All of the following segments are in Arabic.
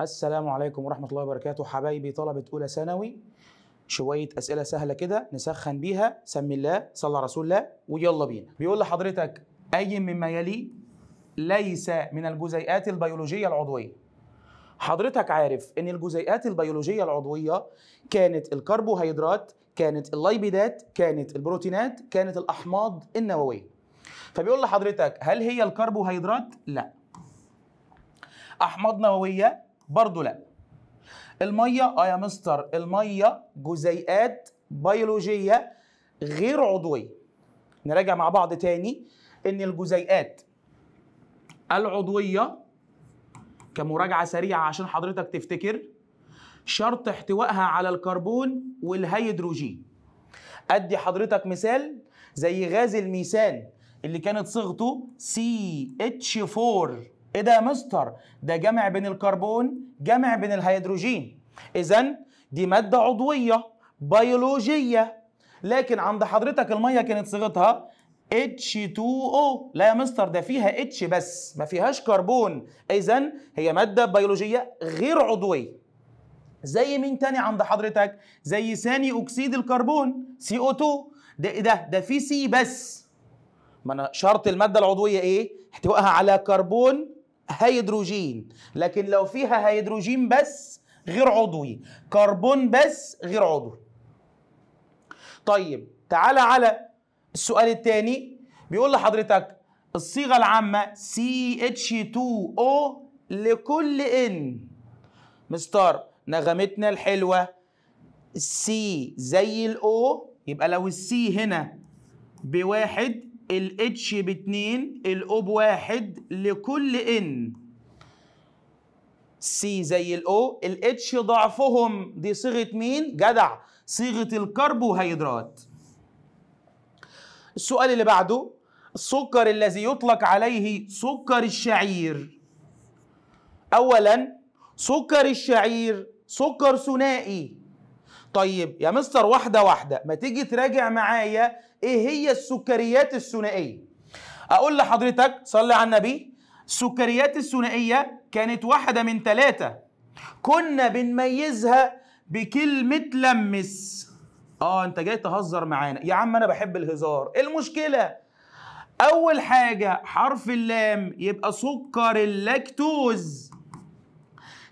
السلام عليكم ورحمة الله وبركاته حبايبي طلبة أولى ثانوي شوية أسئلة سهلة كده نسخن بيها سم الله صلى رسول الله ويلا بينا بيقول لحضرتك أي مما يلي ليس من الجزيئات البيولوجية العضوية حضرتك عارف ان الجزيئات البيولوجيه العضويه كانت الكربوهيدرات كانت اللايبيدات كانت البروتينات كانت الاحماض النوويه فبيقول لحضرتك هل هي الكربوهيدرات لا احماض نوويه برضو لا الميه اه يا مستر الميه جزيئات بيولوجيه غير عضويه نراجع مع بعض تاني ان الجزيئات العضويه كمراجعه سريعه عشان حضرتك تفتكر شرط احتوائها على الكربون والهيدروجين ادي حضرتك مثال زي غاز الميثان اللي كانت صيغته CH4 ايه ده يا مستر ده جمع بين الكربون جمع بين الهيدروجين اذا دي ماده عضويه بيولوجيه لكن عند حضرتك الميه كانت صيغتها H2O لا يا مستر ده فيها H بس ما فيهاش كربون اذا هي ماده بيولوجيه غير عضويه زي مين تاني عند حضرتك زي ثاني اكسيد الكربون CO2 ده ايه ده ده في سي بس ما انا شرط الماده العضويه ايه؟ احتوائها على كربون هيدروجين لكن لو فيها هيدروجين بس غير عضوي كربون بس غير عضوي طيب تعالى على السؤال الثاني بيقول لحضرتك الصيغه العامه CH2O لكل N مستر نغمتنا الحلوه السي زي الاو يبقى لو السي هنا بواحد الاتش باتنين الاو بواحد لكل ان سي زي الاو الاتش ضعفهم دي صيغه مين جدع صيغه الكربوهيدرات السؤال اللي بعده السكر الذي يطلق عليه سكر الشعير اولا سكر الشعير سكر ثنائي طيب يا مستر واحده واحده ما تيجي تراجع معايا ايه هي السكريات الثنائيه اقول لحضرتك صلي على النبي السكريات الثنائيه كانت واحده من ثلاثه كنا بنميزها بكلمه لمس اه انت جاي تهزر معانا يا عم انا بحب الهزار إيه المشكله اول حاجه حرف اللام يبقى سكر اللاكتوز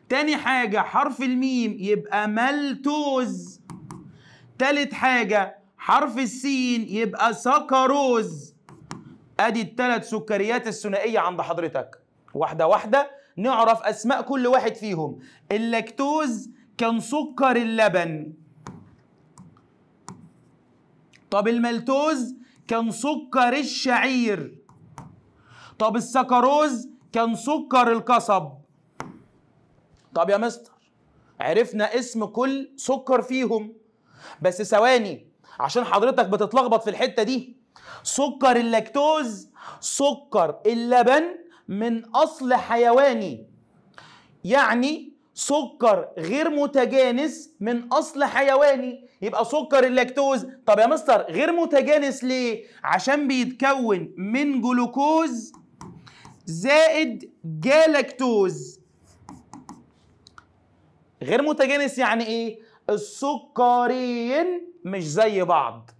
تاني حاجه حرف الميم يبقى ملتوز تالت حاجه حرف السين يبقى سكروز ادي الثلاث سكريات الثنائيه عند حضرتك واحده واحده نعرف اسماء كل واحد فيهم اللاكتوز كان سكر اللبن طب المالتوز كان سكر الشعير طب السكروز كان سكر القصب طب يا مستر عرفنا اسم كل سكر فيهم بس ثواني عشان حضرتك بتتلخبط في الحته دي سكر اللاكتوز سكر اللبن من اصل حيواني يعني سكر غير متجانس من اصل حيواني يبقى سكر اللاكتوز طب يا مستر غير متجانس ليه عشان بيتكون من جلوكوز زائد جالاكتوز غير متجانس يعني ايه السكرين مش زي بعض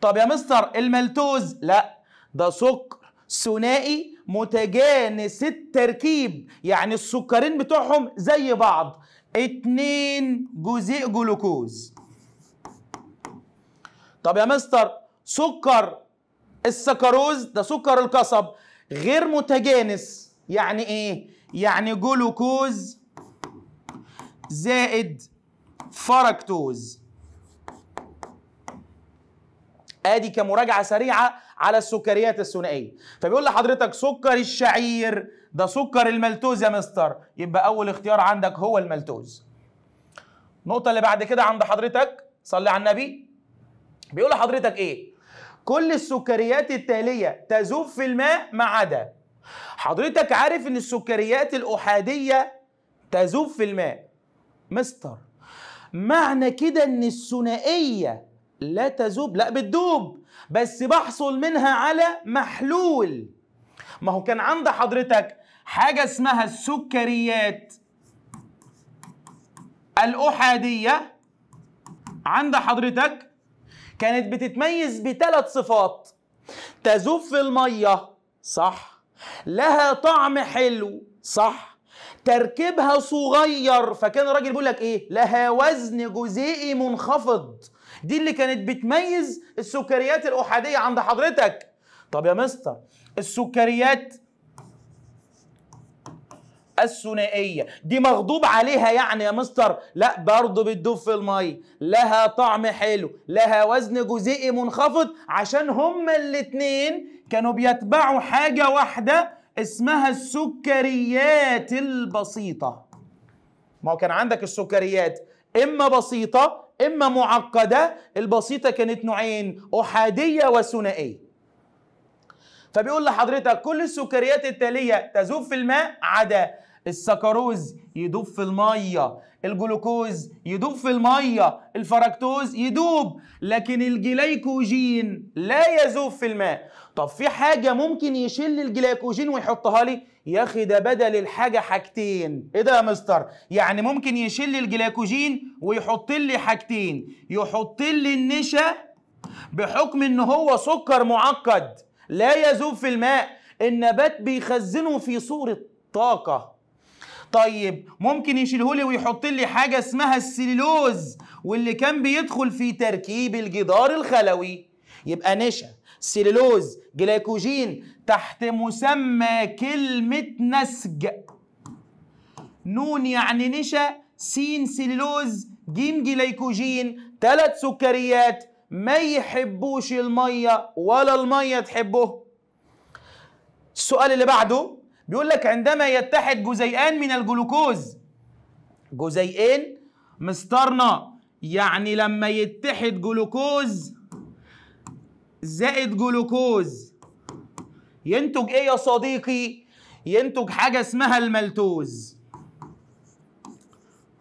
طب يا مستر الملتوز لا ده سكر ثنائي متجانس التركيب يعني السكرين بتوعهم زي بعض اتنين جزيء جلوكوز طب يا مستر سكر السكروز ده سكر القصب غير متجانس يعني ايه يعني جلوكوز زائد فركتوز ادي كمراجعه سريعه على السكريات الثنائيه فبيقول لحضرتك سكر الشعير ده سكر الملتوز يا مستر يبقى اول اختيار عندك هو الملتوز النقطه اللي بعد كده عند حضرتك صلي على النبي بيقول لحضرتك ايه كل السكريات التاليه تذوب في الماء ما عدا حضرتك عارف ان السكريات الاحاديه تذوب في الماء مستر معنى كده ان الثنائيه لا تذوب لا بتدوب بس بحصل منها على محلول ما هو كان عند حضرتك حاجة اسمها السكريات الأحادية عند حضرتك كانت بتتميز بثلاث صفات تذوب في المية صح لها طعم حلو صح تركيبها صغير فكان الراجل بيقول لك ايه لها وزن جزيئي منخفض دي اللي كانت بتميز السكريات الاحاديه عند حضرتك طب يا مستر السكريات الثنائيه دي مغضوب عليها يعني يا مستر لا برضه بتدوب في الميه لها طعم حلو لها وزن جزيئي منخفض عشان هما الاتنين كانوا بيتبعوا حاجه واحده اسمها السكريات البسيطه ما هو كان عندك السكريات اما بسيطه إما معقدة البسيطة كانت نوعين أحادية وثنائية فبيقول لحضرتك كل السكريات التالية تذوب في الماء عدا السكروز يدوب في المية الجلوكوز يدوب في المية الفركتوز يدوب لكن الجليكوجين لا يذوب في الماء طب في حاجه ممكن يشيل الجلايكوجين ويحطها لي يا اخي ده بدل الحاجه حاجتين ايه ده يا مستر يعني ممكن يشيل الجلايكوجين ويحط لي حاجتين يحط لي النشا بحكم ان هو سكر معقد لا يذوب في الماء النبات بيخزنه في صوره طاقه طيب ممكن يشيله لي ويحط لي حاجه اسمها السليلوز واللي كان بيدخل في تركيب الجدار الخلوي يبقى نشا سيلولوز جلايكوجين تحت مسمى كلمة نسج نون يعني نشا سين سيلولوز جيم جلايكوجين ثلاث سكريات ما يحبوش المية ولا المية تحبه السؤال اللي بعده بيقول لك عندما يتحد جزيئان من الجلوكوز جزيئين مسترنا يعني لما يتحد جلوكوز زائد جلوكوز ينتج ايه يا صديقي ينتج حاجه اسمها الملتوز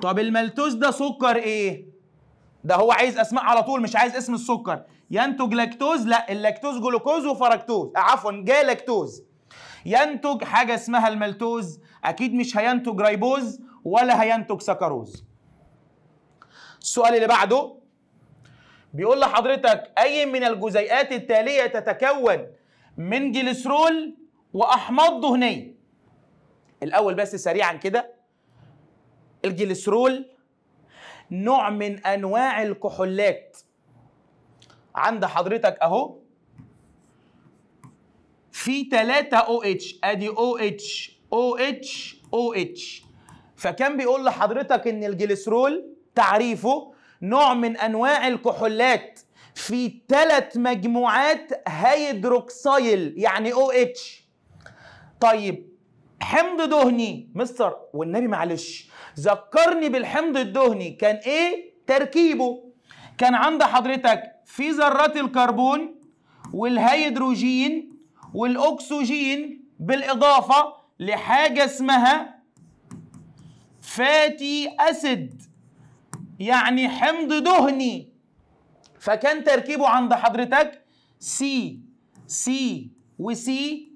طب الملتوز ده سكر ايه ده هو عايز اسماء على طول مش عايز اسم السكر ينتج لاكتوز لا اللاكتوز جلوكوز وفركتوز عفوا جا لاكتوز ينتج حاجه اسمها الملتوز اكيد مش هينتج ريبوز ولا هينتج سكروز السؤال اللي بعده بيقول لحضرتك أي من الجزيئات التالية تتكون من جليسرول وأحماض دهنية الأول بس سريعا كده الجليسرول نوع من أنواع الكحولات عند حضرتك أهو في 3 OH أدي OH OH OH فكان بيقول لحضرتك إن الجليسرول تعريفه نوع من انواع الكحولات في ثلاث مجموعات هيدروكسيل يعني او اتش طيب حمض دهني مستر والنبي معلش ذكرني بالحمض الدهني كان ايه تركيبه كان عند حضرتك في ذرات الكربون والهيدروجين والاكسجين بالاضافه لحاجه اسمها فاتي اسيد يعني حمض دهني فكان تركيبه عند حضرتك سي سي وسي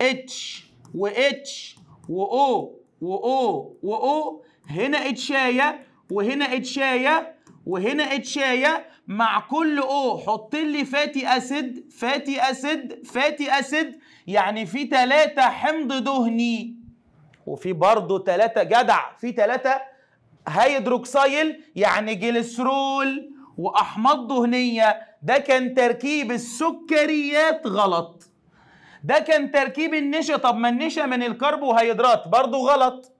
اتش واتش واو واو واو هنا اتشايه وهنا اتشايه وهنا اتشايه مع كل او حط لي فاتي اسيد فاتي اسيد فاتي اسيد يعني في ثلاثة حمض دهني وفي برضه ثلاثة جدع في ثلاثة هيدروكسايل يعني جليسرول واحماض دهنيه ده كان تركيب السكريات غلط ده كان تركيب النشا طب ما النشا من الكربوهيدرات برضو غلط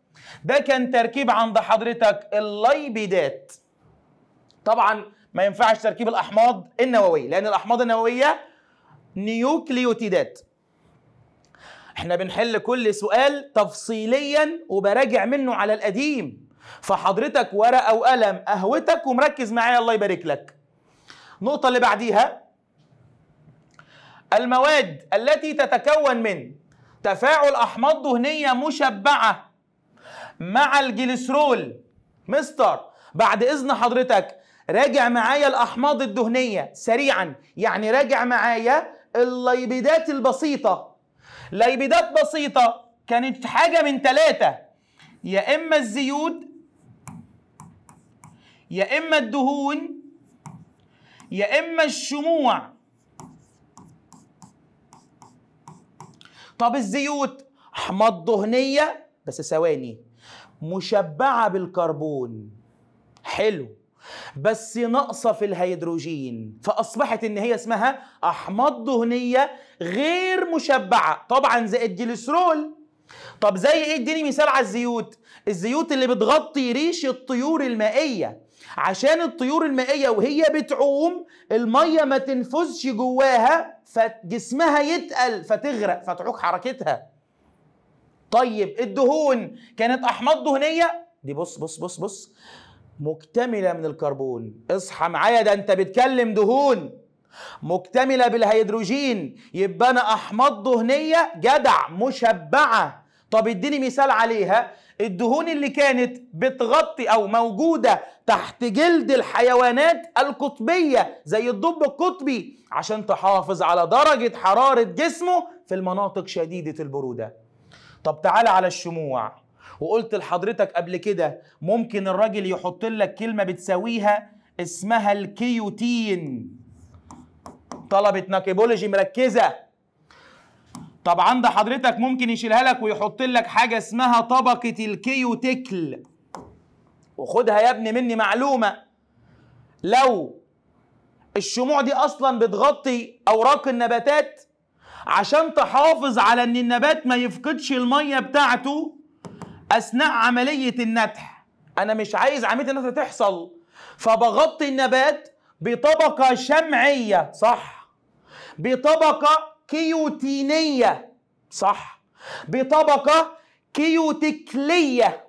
ده كان تركيب عند حضرتك الليبيدات طبعا ما ينفعش تركيب الاحماض النوويه لان الاحماض النوويه نيوكليوتيدات احنا بنحل كل سؤال تفصيليا وبراجع منه على القديم فحضرتك ورقه وقلم قهوتك ومركز معايا الله يبارك لك النقطه اللي بعديها المواد التي تتكون من تفاعل احماض دهنيه مشبعه مع الجليسرول مستر بعد اذن حضرتك راجع معايا الاحماض الدهنيه سريعا يعني راجع معايا الليبيدات البسيطه ليبيدات بسيطه كانت حاجه من ثلاثه يا اما الزيود يا إما الدهون يا إما الشموع طب الزيوت أحماض دهنية بس ثواني مشبعة بالكربون حلو بس ناقصة في الهيدروجين فأصبحت إن هي اسمها أحماض دهنية غير مشبعة طبعا زي الجليسرول طب زي ايه اديني مثال على الزيوت الزيوت اللي بتغطي ريش الطيور المائية عشان الطيور المائية وهي بتعوم المية ما تنفذش جواها فجسمها يتقل فتغرق فتعوق حركتها طيب الدهون كانت أحماض دهنية دي بص بص بص بص مكتملة من الكربون اصحى معايا ده انت بتكلم دهون مكتملة بالهيدروجين يبقى أنا أحماض دهنية جدع مشبعة طب اديني مثال عليها الدهون اللي كانت بتغطي او موجوده تحت جلد الحيوانات القطبيه زي الدب القطبي عشان تحافظ على درجه حراره جسمه في المناطق شديده البروده طب تعالى على الشموع وقلت لحضرتك قبل كده ممكن الراجل يحط لك كلمه بتساويها اسمها الكيوتين طلبه ناكيبولوجي مركزه طبعا ده حضرتك ممكن يشيلها لك ويحط لك حاجه اسمها طبقه الكيوتكل وخدها يا ابني مني معلومه لو الشموع دي اصلا بتغطي اوراق النباتات عشان تحافظ على ان النبات ما يفقدش الميه بتاعته اثناء عمليه النتح انا مش عايز عمليه النتح تحصل فبغطي النبات بطبقه شمعيه صح بطبقه كيوتينية صح بطبقة كيوتيكلية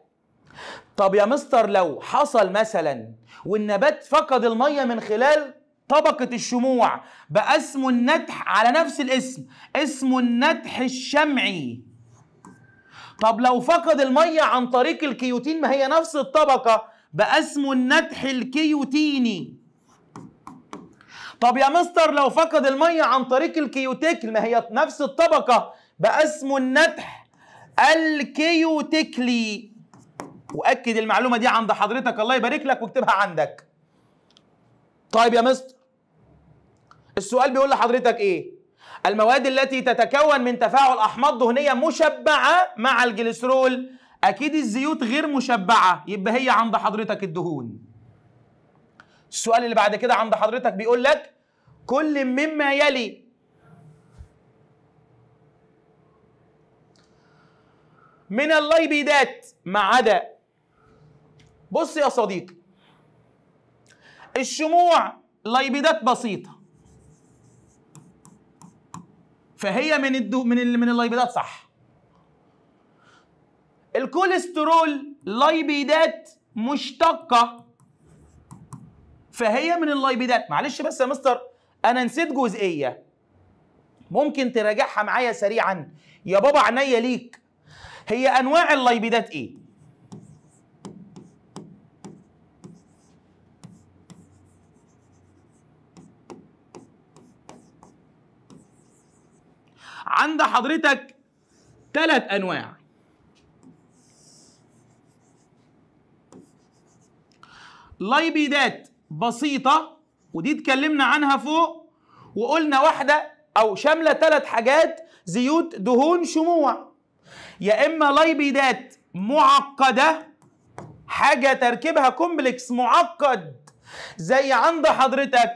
طب يا مستر لو حصل مثلا والنبات فقد المية من خلال طبقة الشموع بقى اسمه النتح على نفس الاسم اسمه النتح الشمعي طب لو فقد المية عن طريق الكيوتين ما هي نفس الطبقة بقى اسمه النتح الكيوتيني طب يا مستر لو فقد الميه عن طريق الكيوتيكل ما هي نفس الطبقه بقى اسمه النتح الكيوتيكلي واكد المعلومه دي عند حضرتك الله يبارك لك واكتبها عندك طيب يا مستر السؤال بيقول لحضرتك ايه المواد التي تتكون من تفاعل احماض دهنيه مشبعه مع الجليسرول اكيد الزيوت غير مشبعه يبقى هي عند حضرتك الدهون السؤال اللي بعد كده عند حضرتك بيقول لك كل مما يلي من الليبيدات ما عدا بص يا صديقي الشموع ليبيدات بسيطه فهي من الدو من من الليبيدات صح الكوليسترول ليبيدات مشتقه فهي من اللايبيدات معلش بس يا مستر انا نسيت جزئيه ممكن تراجعها معايا سريعا يا بابا عينيا ليك هي انواع اللايبيدات ايه عند حضرتك ثلاث انواع لايبيدات بسيطه ودي اتكلمنا عنها فوق وقلنا واحده او شامله ثلاث حاجات زيوت دهون شموع يا اما لايبيدات معقده حاجه تركيبها كومبلكس معقد زي عند حضرتك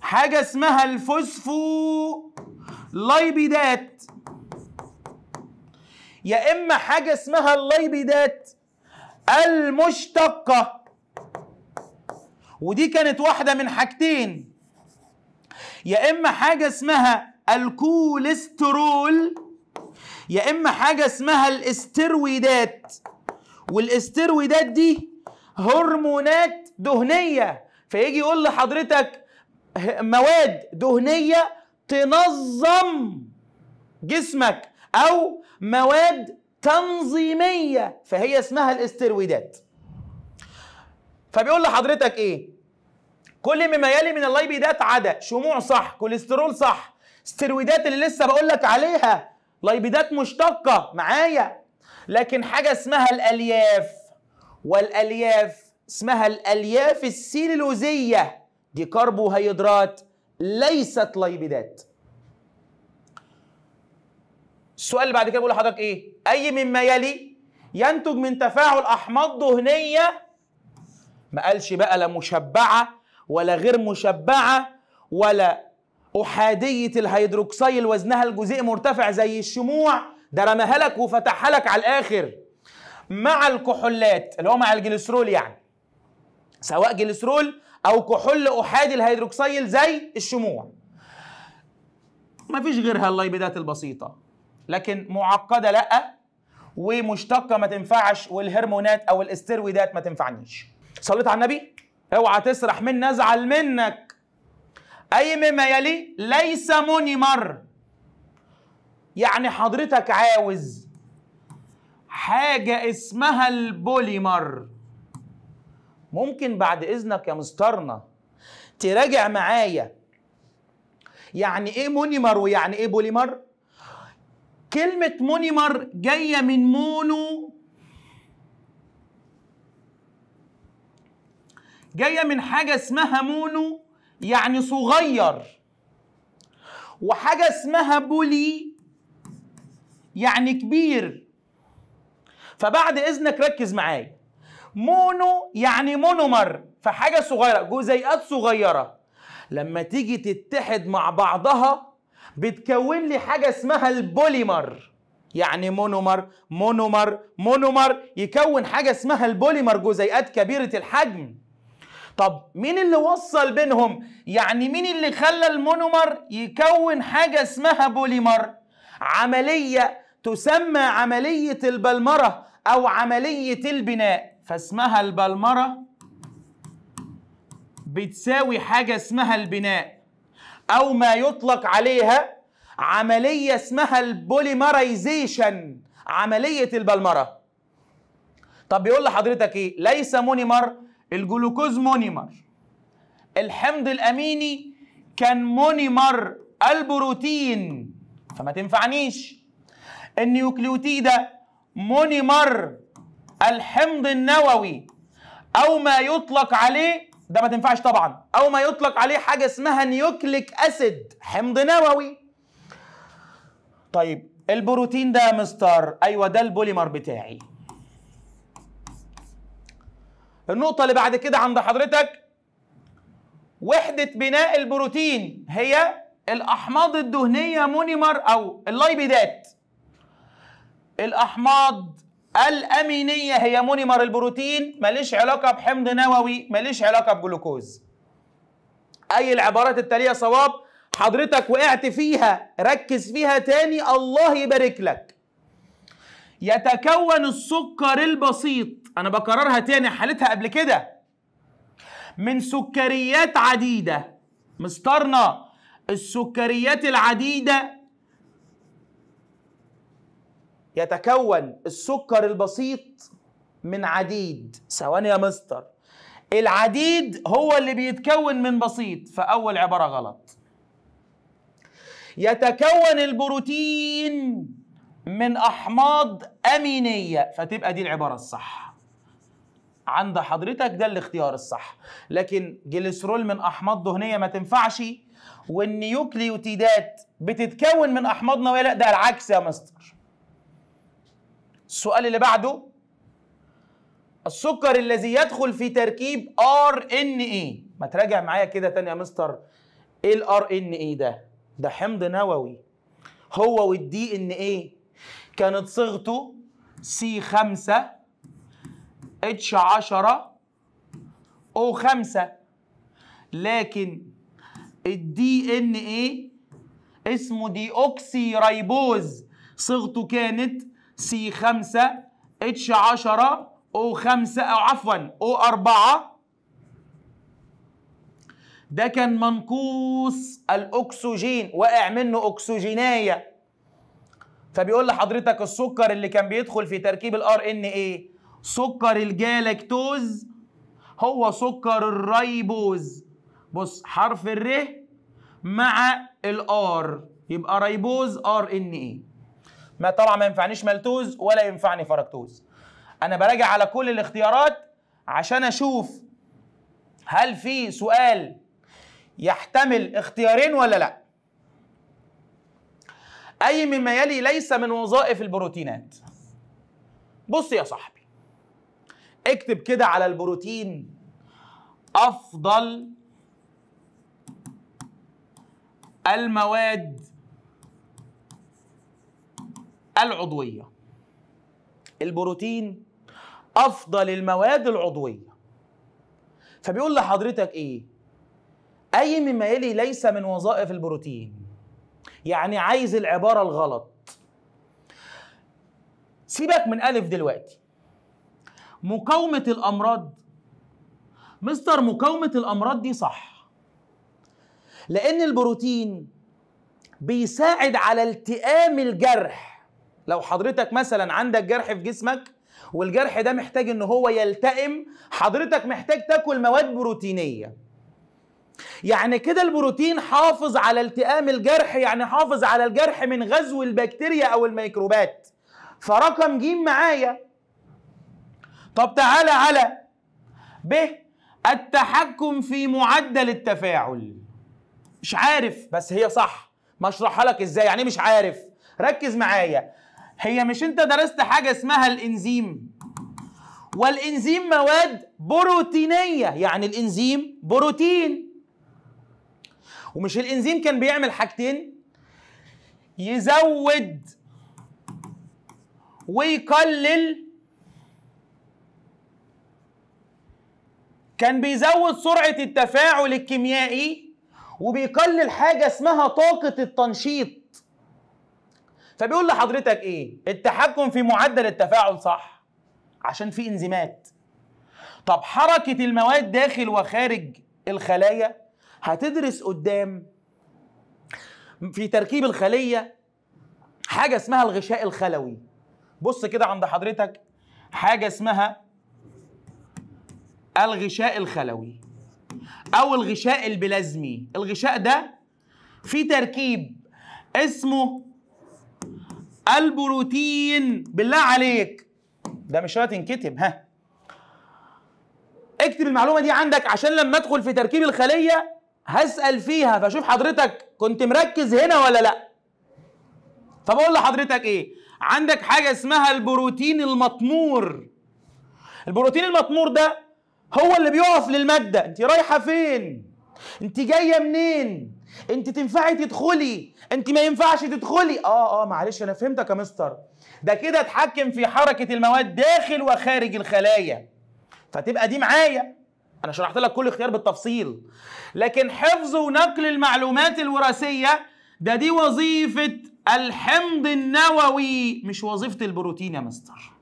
حاجه اسمها الفوسفو لايبيدات يا اما حاجه اسمها اللايبيدات المشتقه ودي كانت واحدة من حاجتين يا إما حاجة اسمها الكوليسترول يا إما حاجة اسمها الاسترويدات والاسترويدات دي هرمونات دهنية فيجي يقول لحضرتك مواد دهنية تنظم جسمك أو مواد تنظيمية فهي اسمها الاسترويدات فبيقول لحضرتك ايه كل مما يلي من اللايبيدات عدا شموع صح كوليسترول صح استرويدات اللي لسه بقول لك عليها لايبيدات مشتقه معايا لكن حاجه اسمها الالياف والالياف اسمها الالياف السيلولوزيه دي كربوهيدرات ليست لايبيدات السؤال اللي بعد كده بقول لحضرتك ايه اي مما يلي ينتج من تفاعل احماض دهنيه ما قالش بقى لا مشبعه ولا غير مشبعه ولا احاديه الهيدروكسيل وزنها الجزيء مرتفع زي الشموع ده رماها لك وفتحها لك على الاخر مع الكحولات اللي هو مع الجليسرول يعني سواء جليسرول او كحول احادي الهيدروكسيل زي الشموع ما فيش غيرها اللايبيدات البسيطه لكن معقده لا ومشتقه ما تنفعش والهرمونات او الاسترويدات ما تنفعنيش صليت على النبي اوعى تسرح مني ازعل منك اي مما يلي ليس منمر يعني حضرتك عاوز حاجه اسمها البوليمر ممكن بعد اذنك يا مسترنا تراجع معايا يعني ايه مونيمر ويعني ايه بوليمر كلمه مونيمر جايه من مونو جايه من حاجه اسمها مونو يعني صغير وحاجه اسمها بولي يعني كبير فبعد اذنك ركز معايا مونو يعني مونومر فحاجه صغيره جزيئات صغيره لما تيجي تتحد مع بعضها بتكون لي حاجه اسمها البوليمر يعني مونومر مونومر مونومر يكون حاجه اسمها البوليمر جزيئات كبيره الحجم طب مين اللي وصل بينهم يعني مين اللي خلى المونومر يكون حاجه اسمها بوليمر عمليه تسمى عمليه البلمره او عمليه البناء فاسمها البلمره بتساوي حاجه اسمها البناء او ما يطلق عليها عمليه اسمها البوليمرايزيشن عمليه البلمره طب بيقول لحضرتك ايه ليس مونيمر الجلوكوز مونيمر الحمض الاميني كان مونيمر البروتين فما تنفعنيش النيوكليوتيدة مونيمر الحمض النووي او ما يطلق عليه ده ما تنفعش طبعا او ما يطلق عليه حاجه اسمها نيوكليك اسيد حمض نووي طيب البروتين ده يا مستر ايوه ده البوليمر بتاعي النقطه اللي بعد كده عند حضرتك وحده بناء البروتين هي الاحماض الدهنيه مونيمر او اللايبيدات الاحماض الامينيه هي مونيمر البروتين ماليش علاقه بحمض نووي ماليش علاقه بجلوكوز اي العبارات التاليه صواب حضرتك وقعت فيها ركز فيها تاني الله يبارك لك يتكون السكر البسيط انا بكررها تاني حالتها قبل كده من سكريات عديده مسترنا السكريات العديده يتكون السكر البسيط من عديد ثواني يا مستر العديد هو اللي بيتكون من بسيط فاول عباره غلط يتكون البروتين من احماض امينيه فتبقى دي العباره الصح عند حضرتك ده الاختيار الصح لكن جليسرول من احماض دهنيه ما تنفعش والنيوكليوتيدات بتتكون من احماض نوويه لا ده العكس يا مستر السؤال اللي بعده السكر الذي يدخل في تركيب ار ان اي ما تراجع معايا كده تاني يا مستر ايه الار ان اي ده ده حمض نووي هو والدي ان اي كانت صيغته سي 5 اتش 10 او 5 لكن الدي ان ايه اسمه دي اوكسي ريبوز صيغته كانت سي 5 اتش 10 او 5 او عفوا او 4 ده كان منقوص الاكسجين واقع منه اكسجينايه فبيقول لحضرتك السكر اللي كان بيدخل في تركيب الار ان ايه سكر الجالكتوز هو سكر الريبوز بص حرف الر مع الار يبقى ريبوز ار ان اي ما طبعا ما ينفعنيش مالتوز ولا ينفعني فركتوز انا براجع على كل الاختيارات عشان اشوف هل في سؤال يحتمل اختيارين ولا لا اي مما يلي ليس من وظائف البروتينات بص يا صاحبي اكتب كده على البروتين افضل المواد العضويه البروتين افضل المواد العضويه فبيقول لحضرتك ايه اي مما يلي ليس من وظائف البروتين يعني عايز العباره الغلط سيبك من الف دلوقتي مقاومة الأمراض مستر مقاومة الأمراض دي صح لأن البروتين بيساعد على التئام الجرح لو حضرتك مثلا عندك جرح في جسمك والجرح ده محتاج ان هو يلتئم حضرتك محتاج تاكل مواد بروتينيه يعني كده البروتين حافظ على التئام الجرح يعني حافظ على الجرح من غزو البكتيريا او الميكروبات فرقم ج معايا طب تعالى على ب التحكم في معدل التفاعل مش عارف بس هي صح ما اشرحها لك ازاي يعني مش عارف ركز معايا هي مش انت درست حاجه اسمها الانزيم والانزيم مواد بروتينيه يعني الانزيم بروتين ومش الانزيم كان بيعمل حاجتين يزود ويقلل كان بيزود سرعه التفاعل الكيميائي وبيقلل حاجه اسمها طاقه التنشيط فبيقول لحضرتك ايه التحكم في معدل التفاعل صح عشان في انزيمات طب حركه المواد داخل وخارج الخلايا هتدرس قدام في تركيب الخليه حاجه اسمها الغشاء الخلوي بص كده عند حضرتك حاجه اسمها الغشاء الخلوي او الغشاء البلازمي الغشاء ده فيه تركيب اسمه البروتين بالله عليك ده مش شرط ينكتب ها اكتب المعلومه دي عندك عشان لما ادخل في تركيب الخليه هسال فيها فاشوف حضرتك كنت مركز هنا ولا لا فبقول لحضرتك ايه عندك حاجه اسمها البروتين المطمور البروتين المطمور ده هو اللي بيقف للمادة انت رايحة فين انت جاية منين انت تنفعي تدخلي انت ما ينفعش تدخلي اه اه معلش انا فهمتك يا مستر ده كده اتحكم في حركة المواد داخل وخارج الخلايا فتبقى دي معايا انا شرحت لك كل اختيار بالتفصيل لكن حفظ ونقل المعلومات الوراثية ده دي وظيفة الحمض النووي مش وظيفة البروتين يا مستر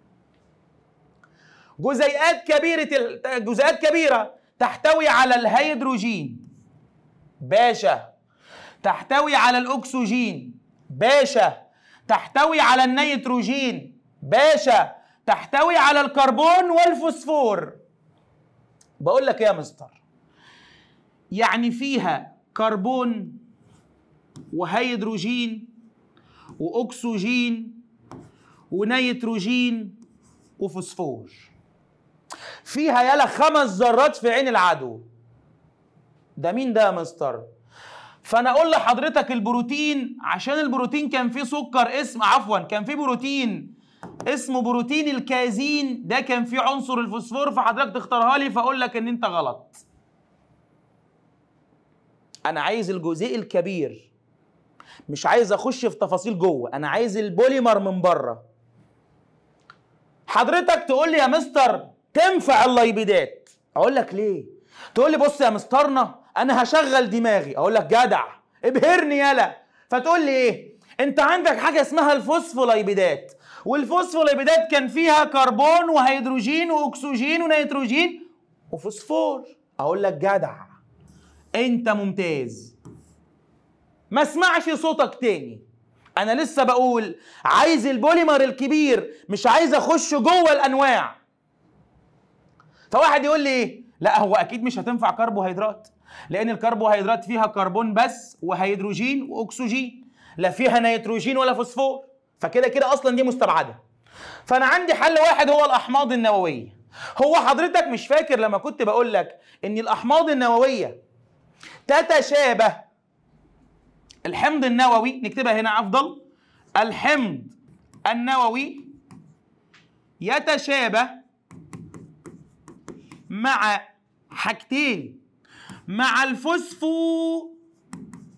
جزيئات كبيرة جزيئات كبيرة تحتوي على الهيدروجين باشا تحتوي على الأكسجين باشا تحتوي على النيتروجين باشا تحتوي على الكربون والفوسفور بقول لك إيه يا مستر يعني فيها كربون وهيدروجين واكسجين ونيتروجين وفوسفور فيها يلا خمس ذرات في عين العدو ده مين ده يا مستر فانا اقول لحضرتك البروتين عشان البروتين كان فيه سكر اسم عفوا كان فيه بروتين اسمه بروتين الكازين ده كان فيه عنصر الفوسفور فحضرتك تختارها لي فاقول لك ان انت غلط انا عايز الجزيء الكبير مش عايز اخش في تفاصيل جوه انا عايز البوليمر من بره حضرتك تقول لي يا مستر تنفع اللايبيدات اقول لك ليه تقول لي بص يا مسترنا انا هشغل دماغي اقول لك جدع ابهرني يلا فتقول لي ايه انت عندك حاجه اسمها الفوسفولايبيدات والفوسفولايبيدات كان فيها كربون وهيدروجين واكسجين ونيتروجين وفوسفور اقول لك جدع انت ممتاز ما اسمعش صوتك تاني انا لسه بقول عايز البوليمر الكبير مش عايز اخش جوه الانواع فواحد يقول لي ايه لا هو اكيد مش هتنفع كربوهيدرات لان الكربوهيدرات فيها كربون بس وهيدروجين واكسجين لا فيها نيتروجين ولا فوسفور فكده كده اصلا دي مستبعده فانا عندي حل واحد هو الاحماض النوويه هو حضرتك مش فاكر لما كنت بقول لك ان الاحماض النوويه تتشابه الحمض النووي نكتبها هنا افضل الحمض النووي يتشابه مع حاجتين مع الفوسفو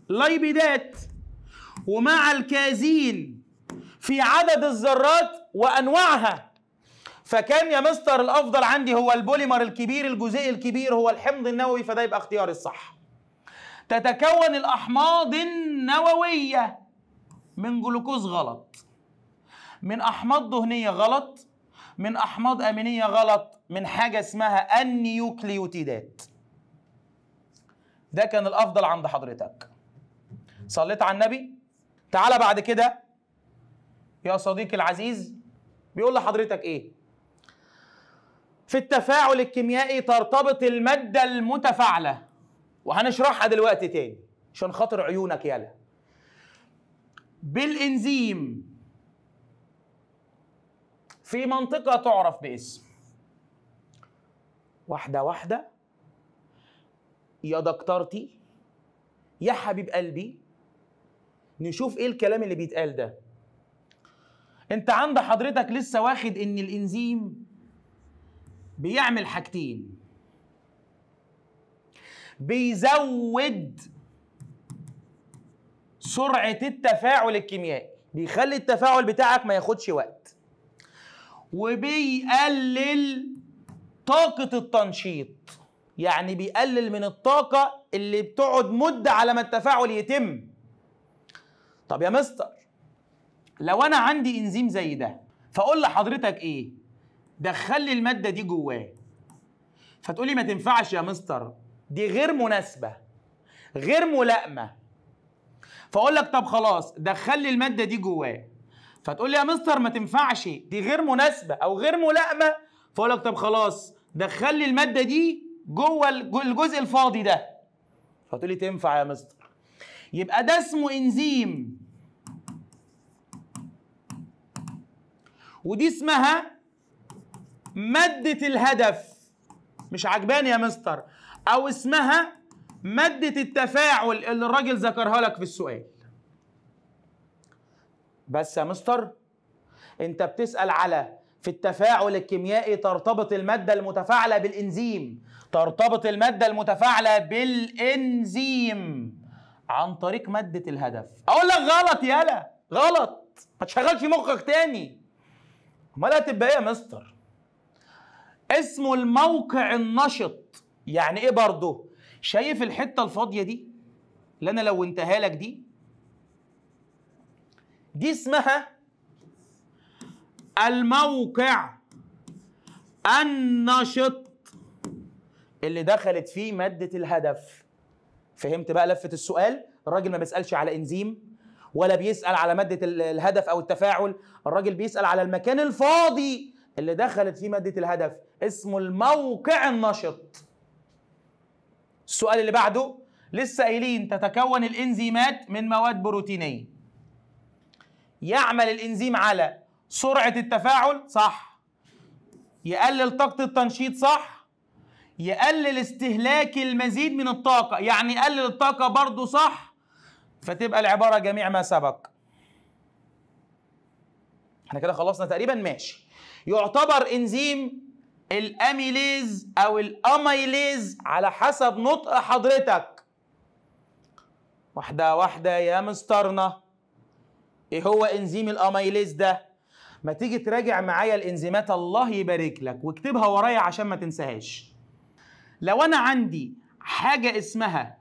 لايبيدات ومع الكازين في عدد الذرات وانواعها فكان يا مستر الافضل عندي هو البوليمر الكبير الجزيء الكبير هو الحمض النووي فده يبقى اختياري الصح تتكون الاحماض النوويه من جلوكوز غلط من احماض دهنيه غلط من احماض امينيه غلط من حاجه اسمها النيوكليوتيدات ده كان الافضل عند حضرتك صليت على النبي تعالى بعد كده يا صديقي العزيز بيقول لحضرتك ايه في التفاعل الكيميائي ترتبط الماده المتفاعله وهنشرحها دلوقتي تاني عشان خاطر عيونك يالا بالانزيم في منطقه تعرف باسم واحدة واحدة يا دكتورتي يا حبيب قلبي نشوف ايه الكلام اللي بيتقال ده انت عند حضرتك لسه واخد ان الانزيم بيعمل حاجتين بيزود سرعة التفاعل الكيميائي بيخلي التفاعل بتاعك ما ياخدش وقت وبيقلل طاقة التنشيط يعني بيقلل من الطاقة اللي بتقعد مدة على ما التفاعل يتم طب يا مستر لو أنا عندي إنزيم زي ده فأقول لحضرتك إيه دخل لي المادة دي جواه فتقولي ما تنفعش يا مستر دي غير مناسبة غير ملائمة فأقول لك طب خلاص دخل لي المادة دي جواه فتقول لي يا مستر ما تنفعش دي غير مناسبة أو غير ملائمة فأقول لك طب خلاص دخل لي الماده دي جوه الجزء الفاضي ده فتقول لي تنفع يا مستر يبقى ده اسمه انزيم ودي اسمها ماده الهدف مش عجباني يا مستر او اسمها ماده التفاعل اللي الراجل ذكرها لك في السؤال بس يا مستر انت بتسال على في التفاعل الكيميائي ترتبط المادة المتفاعلة بالإنزيم ترتبط المادة المتفاعلة بالإنزيم عن طريق مادة الهدف أقول لك غلط يالا غلط ما تشغلش مخك تاني أمال هتبقى إيه يا مستر اسمه الموقع النشط يعني إيه برضه شايف الحتة الفاضية دي اللي أنا لونتها لك دي دي اسمها الموقع النشط اللي دخلت فيه مادة الهدف فهمت بقى لفة السؤال الراجل ما بيسألش على إنزيم ولا بيسأل على مادة الهدف أو التفاعل الراجل بيسأل على المكان الفاضي اللي دخلت فيه مادة الهدف اسمه الموقع النشط السؤال اللي بعده لسه قايلين تتكون الإنزيمات من مواد بروتينية يعمل الإنزيم على سرعة التفاعل صح يقلل طاقة التنشيط صح يقلل استهلاك المزيد من الطاقة يعني يقلل الطاقة برضو صح فتبقى العبارة جميع ما سبق احنا كده خلصنا تقريبا ماشي يعتبر انزيم الاميليز او الاميليز على حسب نطق حضرتك واحده واحده يا مسترنا ايه هو انزيم الاميليز ده ما تيجي تراجع معايا الانزيمات الله يبارك لك واكتبها ورايا عشان ما تنساهاش لو انا عندي حاجه اسمها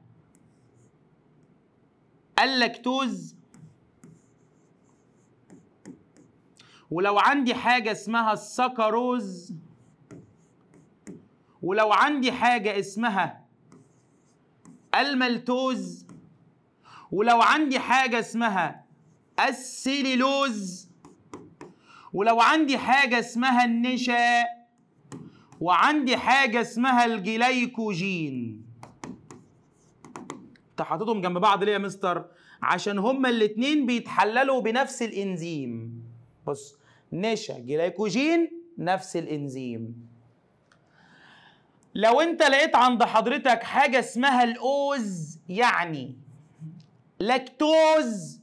اللاكتوز ولو عندي حاجه اسمها السكروز ولو عندي حاجه اسمها الملتوز ولو عندي حاجه اسمها السيليلوز ولو عندي حاجة اسمها النشا وعندي حاجة اسمها الجليكوجين حاططهم جنب بعض ليه يا مستر؟ عشان هما الاتنين بيتحللوا بنفس الانزيم بص نشا جليكوجين نفس الانزيم لو انت لقيت عند حضرتك حاجة اسمها الاوز يعني لاكتوز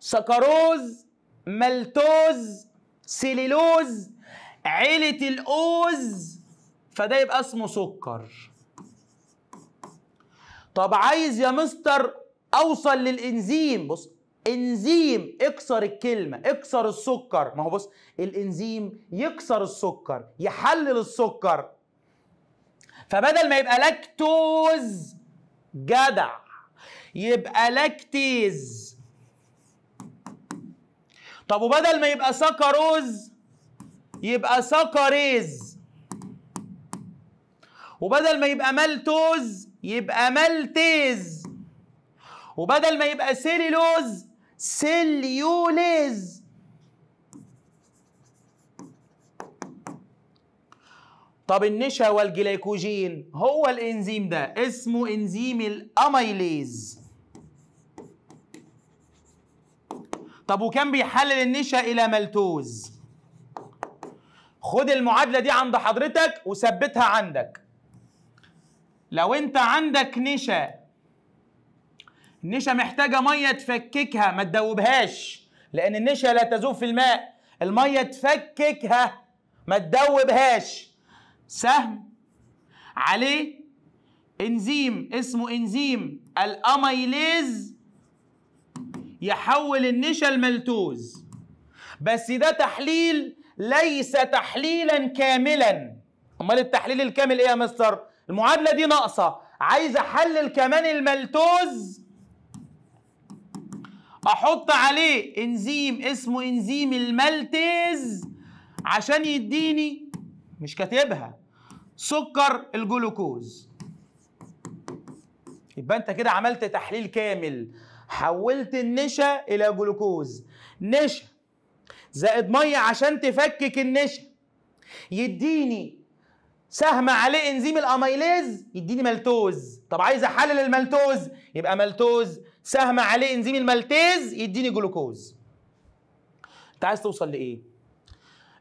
سكروز ملتوز سليلوز عيلة الأوز فده يبقى اسمه سكر طب عايز يا مستر أوصل للإنزيم بص انزيم اكسر الكلمه اكسر السكر ما هو بص الانزيم يكسر السكر يحلل السكر فبدل ما يبقى لاكتوز جدع يبقى لاكتيز طب وبدل ما يبقى سكروز يبقى سكريز وبدل ما يبقى مالتوز يبقى مالتيز وبدل ما يبقى سيليلوز سيليوليز طب النشا والجليكوجين هو الانزيم ده اسمه انزيم الاميليز طب وكان بيحلل النشا الى ملتوز خد المعادله دي عند حضرتك وثبتها عندك لو انت عندك نشا النشا محتاجه ميه تفككها ما تدوبهاش لان النشا لا تذوب في الماء الميه تفككها ما تدوبهاش سهم عليه انزيم اسمه انزيم الاميليز يحول النشا الملتوز بس ده تحليل ليس تحليلا كاملا امال التحليل الكامل ايه يا مستر المعادله دي ناقصه عايز احلل كمان الملتوز احط عليه انزيم اسمه انزيم الملتز عشان يديني مش كاتبها سكر الجلوكوز يبقى انت كده عملت تحليل كامل حولت النشا الى جلوكوز نشا زائد ميه عشان تفكك النشا يديني سهم عليه انزيم الاميليز يديني مالتوز طب عايز احلل المالتوز يبقى مالتوز سهم عليه انزيم المالتيز يديني جلوكوز انت عايز توصل لايه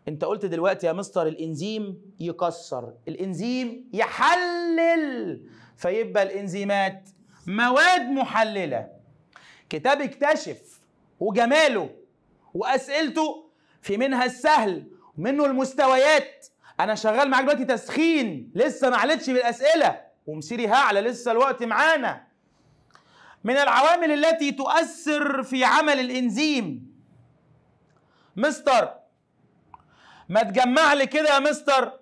انت قلت دلوقتي يا مستر الانزيم يكسر الانزيم يحلل فيبقى الانزيمات مواد محلله كتاب اكتشف وجماله واسئلته في منها السهل ومنه المستويات انا شغال معاك دلوقتي تسخين لسه ما علتش بالاسئله ومسيري هعلى لسه الوقت معانا من العوامل التي تؤثر في عمل الانزيم مستر ما تجمع لي كده يا مستر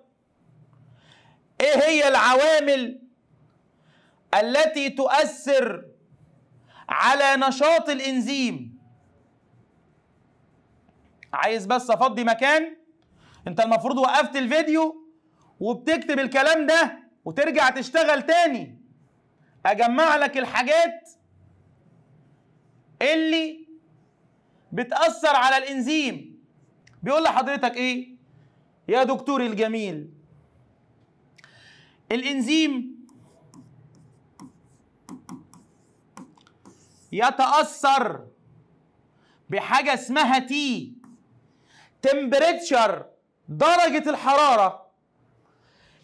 ايه هي العوامل التي تؤثر على نشاط الانزيم عايز بس افضي مكان انت المفروض وقفت الفيديو وبتكتب الكلام ده وترجع تشتغل تاني اجمع لك الحاجات اللي بتاثر على الانزيم بيقول لحضرتك ايه يا دكتور الجميل الانزيم يتأثر بحاجة اسمها تي تمبريتشر درجة الحرارة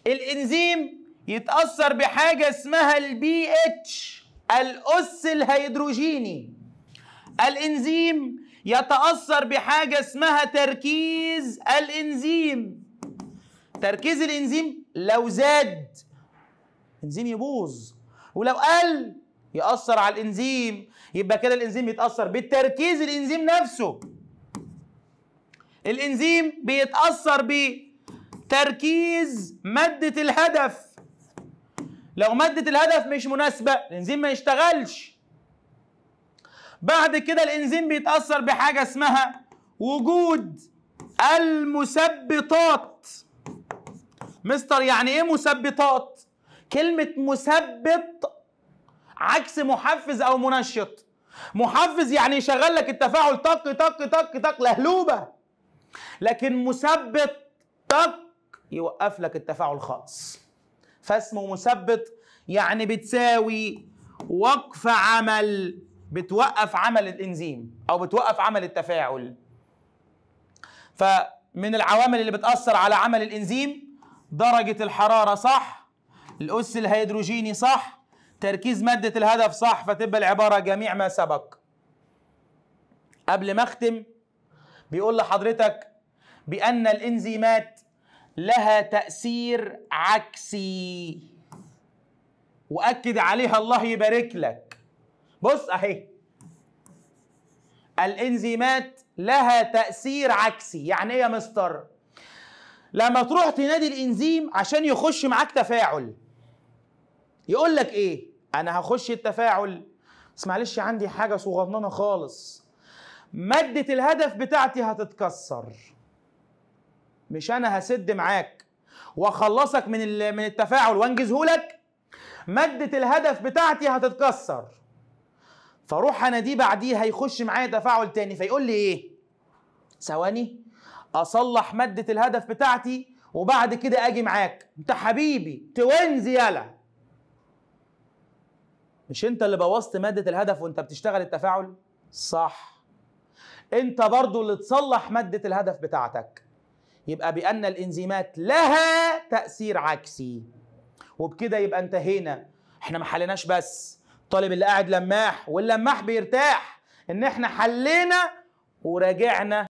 الإنزيم يتأثر بحاجة اسمها البي اتش الأس الهيدروجيني الإنزيم يتأثر بحاجة اسمها تركيز الإنزيم تركيز الإنزيم لو زاد الإنزيم يبوظ ولو قل ياثر على الانزيم يبقى كده الانزيم يتاثر بالتركيز الانزيم نفسه الانزيم بيتاثر بتركيز ماده الهدف لو ماده الهدف مش مناسبه الانزيم ما يشتغلش بعد كده الانزيم بيتاثر بحاجه اسمها وجود المثبطات مستر يعني ايه مثبطات كلمه مثبط عكس محفز او منشط محفز يعني يشغل لك التفاعل طق طق طق طق لهلوبه لكن مثبت طق يوقف لك التفاعل خالص فاسمه مثبت يعني بتساوي وقف عمل بتوقف عمل الانزيم او بتوقف عمل التفاعل فمن العوامل اللي بتاثر على عمل الانزيم درجه الحراره صح الاس الهيدروجيني صح تركيز مادة الهدف صح فتبقى العبارة جميع ما سبق قبل ما اختم بيقول لحضرتك بأن الإنزيمات لها تأثير عكسي وأكد عليها الله يبارك لك بص أهي الإنزيمات لها تأثير عكسي يعني إيه يا مستر؟ لما تروح تنادي الإنزيم عشان يخش معاك تفاعل يقول لك ايه انا هخش التفاعل بس معلش عندي حاجه صغننه خالص ماده الهدف بتاعتي هتتكسر مش انا هسد معاك واخلصك من من التفاعل وانجزه لك ماده الهدف بتاعتي هتتكسر فاروح انا دي بعديها يخش معايا تفاعل تاني فيقول لي ايه ثواني اصلح ماده الهدف بتاعتي وبعد كده اجي معاك انت حبيبي توينز يالا مش انت اللي بوظت ماده الهدف وانت بتشتغل التفاعل صح انت برضو اللي تصلح ماده الهدف بتاعتك يبقى بان الانزيمات لها تاثير عكسي وبكده يبقى انتهينا احنا ما حليناش بس طالب اللي قاعد لماح واللماح بيرتاح ان احنا حلينا وراجعنا